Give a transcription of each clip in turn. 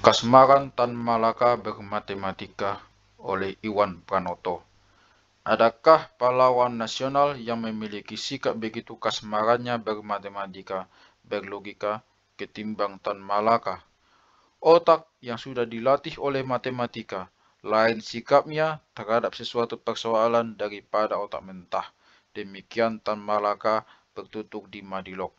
Kasmaran Tan Malaka Bermatematika oleh Iwan Pranoto. Adakah pahlawan nasional yang memiliki sikap begitu kasmarannya bermatematika, berlogika, ketimbang Tan Malaka? Otak yang sudah dilatih oleh matematika, lain sikapnya terhadap sesuatu persoalan daripada otak mentah. Demikian Tan Malaka bertutur di Madilog.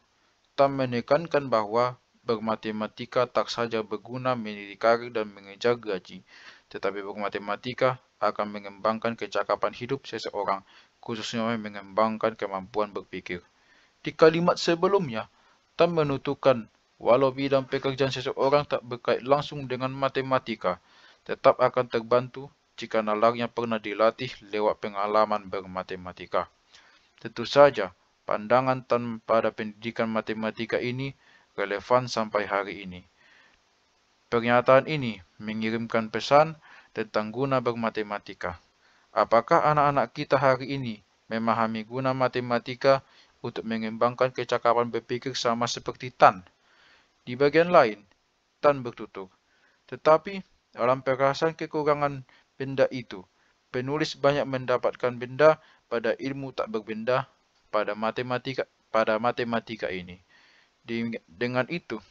Tan menekankan bahwa bermatematika tak sahaja berguna menikari dan mengejar gaji, tetapi bermatematika akan mengembangkan kecakapan hidup seseorang, khususnya mengembangkan kemampuan berfikir. Di kalimat sebelumnya, Tan menutupkan, walau bidang pekerjaan seseorang tak berkait langsung dengan matematika, tetap akan terbantu jika nalarnya pernah dilatih lewat pengalaman bermatematika. Tentu saja, pandangan Tan pada pendidikan matematika ini, relevan sampai hari ini. Pernyataan ini mengirimkan pesan tentang guna bermatematika. Apakah anak-anak kita hari ini memahami guna matematika untuk mengembangkan kecakapan berpikir sama seperti Tan? Di bagian lain, Tan bertutur. Tetapi, dalam perasaan kekurangan benda itu, penulis banyak mendapatkan benda pada ilmu tak berbenda pada matematika pada matematika ini. Dengan itu,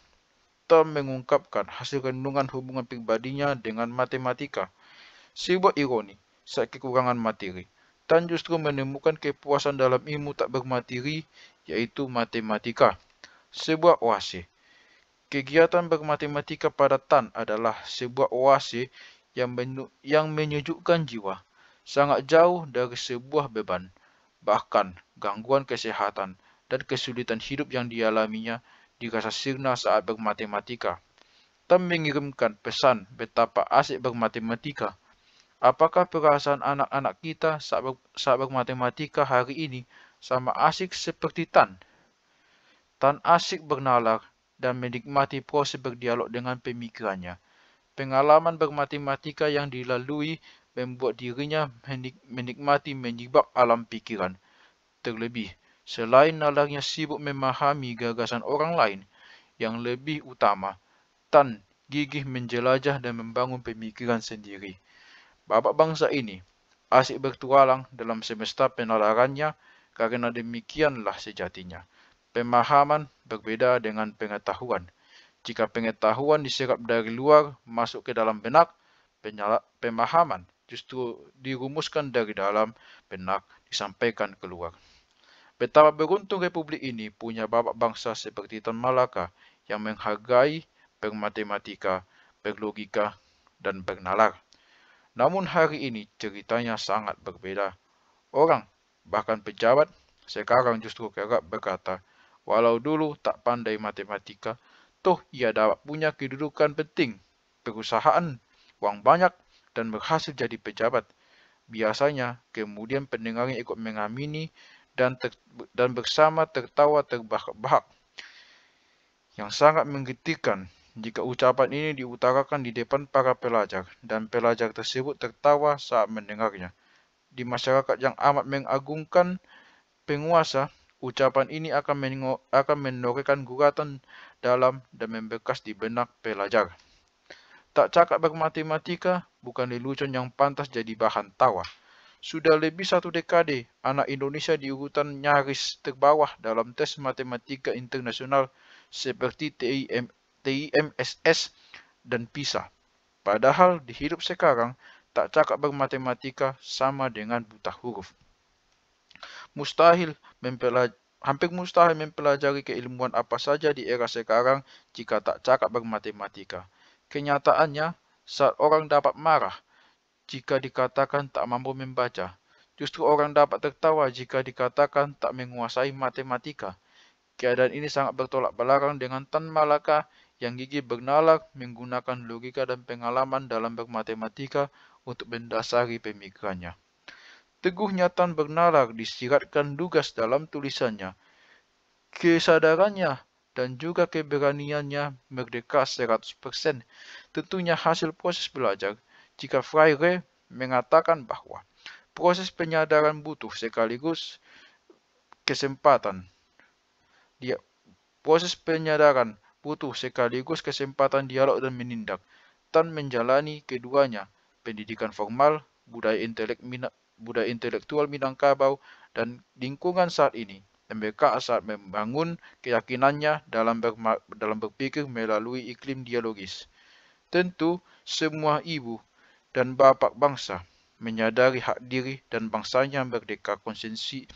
Tom mengungkapkan hasil kandungan hubungan pribadinya dengan matematika. Sebuah ironi, saat kekurangan materi, Tan justru menemukan kepuasan dalam ilmu tak bermateri, yaitu matematika. Sebuah oase. Kegiatan bermatematika pada Tan adalah sebuah oase yang, menyu yang menyejukkan jiwa, sangat jauh dari sebuah beban, bahkan gangguan kesehatan dan kesulitan hidup yang dialaminya dirasa sirna saat bermatematika. Tem mengirimkan pesan betapa asyik bermatematika. Apakah perasaan anak-anak kita saat, ber- saat bermatematika hari ini sama asyik seperti Tan? Tan asyik bernalar dan menikmati proses berdialog dengan pemikirannya. Pengalaman bermatematika yang dilalui membuat dirinya menik- menikmati menyibak alam pikiran. Terlebih, selain nalarnya sibuk memahami gagasan orang lain yang lebih utama tan gigih menjelajah dan membangun pemikiran sendiri. Bapak bangsa ini asyik bertualang dalam semesta penalarannya kerana demikianlah sejatinya. Pemahaman berbeda dengan pengetahuan. Jika pengetahuan diserap dari luar masuk ke dalam benak, pemahaman justru dirumuskan dari dalam benak disampaikan keluar. Betapa beruntung republik ini punya bapa bangsa seperti Tan Malaka yang menghargai bermatematika, berlogika dan bernalar. Namun hari ini ceritanya sangat berbeda. Orang, bahkan pejabat, sekarang justru kerap berkata, walau dulu tak pandai matematika, toh ia dapat punya kedudukan penting, perusahaan, wang banyak, dan berhasil jadi pejabat. Biasanya, kemudian pendengarnya ikut mengamini dan ter, dan bersama tertawa terbahak-bahak. Yang sangat menggetikan jika ucapan ini diutarakan di depan para pelajar dan pelajar tersebut tertawa saat mendengarnya. Di masyarakat yang amat mengagungkan penguasa, ucapan ini akan akan menorehkan guratan dalam dan membekas di benak pelajar. Tak cakap bermatematika, bukan lelucon yang pantas jadi bahan tawa. Sudah lebih satu dekade, anak Indonesia di urutan nyaris terbawah dalam tes matematika internasional seperti TIM, TIMSS dan PISA. Padahal di hidup sekarang, tak cakap bermatematika sama dengan buta huruf. Mustahil mempelajari, hampir mustahil mempelajari keilmuan apa saja di era sekarang jika tak cakap bermatematika. Kenyataannya, saat orang dapat marah, jika dikatakan tak mampu membaca. Justru orang dapat tertawa jika dikatakan tak menguasai matematika. Keadaan ini sangat bertolak belakang dengan Tan Malaka yang gigi bernalar menggunakan logika dan pengalaman dalam bermatematika untuk mendasari pemikirannya. Teguhnya Tan bernalar disiratkan dugas dalam tulisannya. Kesadarannya dan juga keberaniannya merdeka 100%. Tentunya hasil proses belajar jika Freire mengatakan bahwa proses penyadaran butuh sekaligus kesempatan. Dia, proses penyadaran butuh sekaligus kesempatan dialog dan menindak dan menjalani keduanya pendidikan formal, budaya, intelek, mina, budaya intelektual Minangkabau dan lingkungan saat ini. MBK saat membangun keyakinannya dalam, ber, dalam berpikir melalui iklim dialogis. Tentu semua ibu dan bapak bangsa menyadari hak diri dan bangsanya merdeka konsensi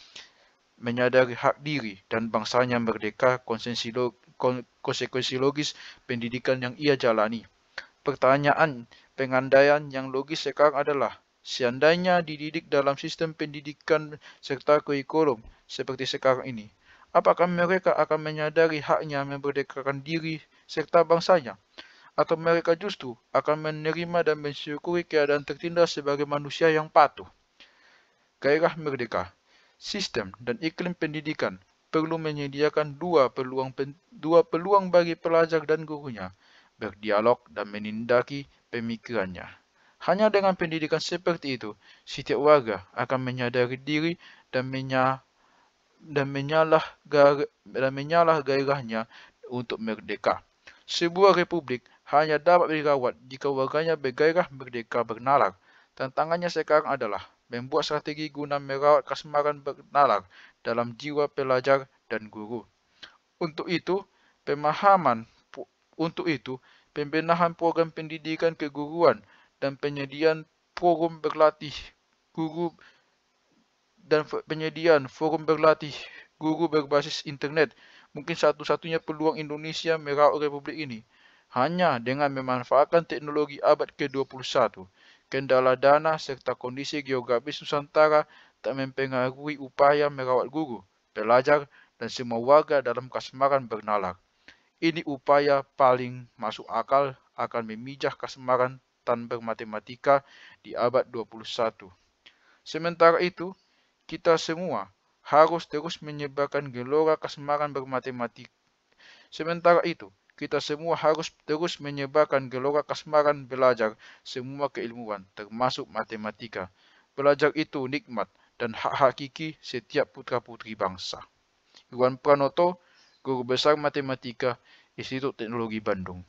menyadari hak diri dan bangsanya merdeka konsensi konsekuensi logis pendidikan yang ia jalani. Pertanyaan pengandaian yang logis sekarang adalah seandainya dididik dalam sistem pendidikan serta kurikulum seperti sekarang ini, apakah mereka akan menyadari haknya memerdekakan diri serta bangsanya? atau mereka justru akan menerima dan mensyukuri keadaan tertindas sebagai manusia yang patuh. Gairah merdeka, sistem dan iklim pendidikan perlu menyediakan dua peluang, dua peluang bagi pelajar dan gurunya berdialog dan menindaki pemikirannya. Hanya dengan pendidikan seperti itu, setiap warga akan menyadari diri dan menya dan menyalah gairahnya untuk merdeka. Sebuah republik hanya dapat digawat jika warganya bergairah merdeka bernalar. Tantangannya sekarang adalah membuat strategi guna merawat kesemaran bernalar dalam jiwa pelajar dan guru. Untuk itu, pemahaman untuk itu, pembenahan program pendidikan keguruan dan penyediaan forum berlatih guru dan penyediaan forum berlatih guru berbasis internet mungkin satu-satunya peluang Indonesia merawat republik ini. Hanya dengan memanfaatkan teknologi abad ke-21, kendala dana serta kondisi geografis Nusantara tak mempengaruhi upaya merawat guru, pelajar dan semua warga dalam kasemaran bernalar. Ini upaya paling masuk akal akan memijah kasemaran tanpa matematika di abad 21. Sementara itu, kita semua harus terus menyebarkan gelora kasemaran bermatematika. Sementara itu, kita semua harus terus menyebarkan gelora kasmaran belajar semua keilmuan termasuk matematika. Belajar itu nikmat dan hak hakiki setiap putra putri bangsa. Iwan Pranoto, Guru Besar Matematika, Institut Teknologi Bandung.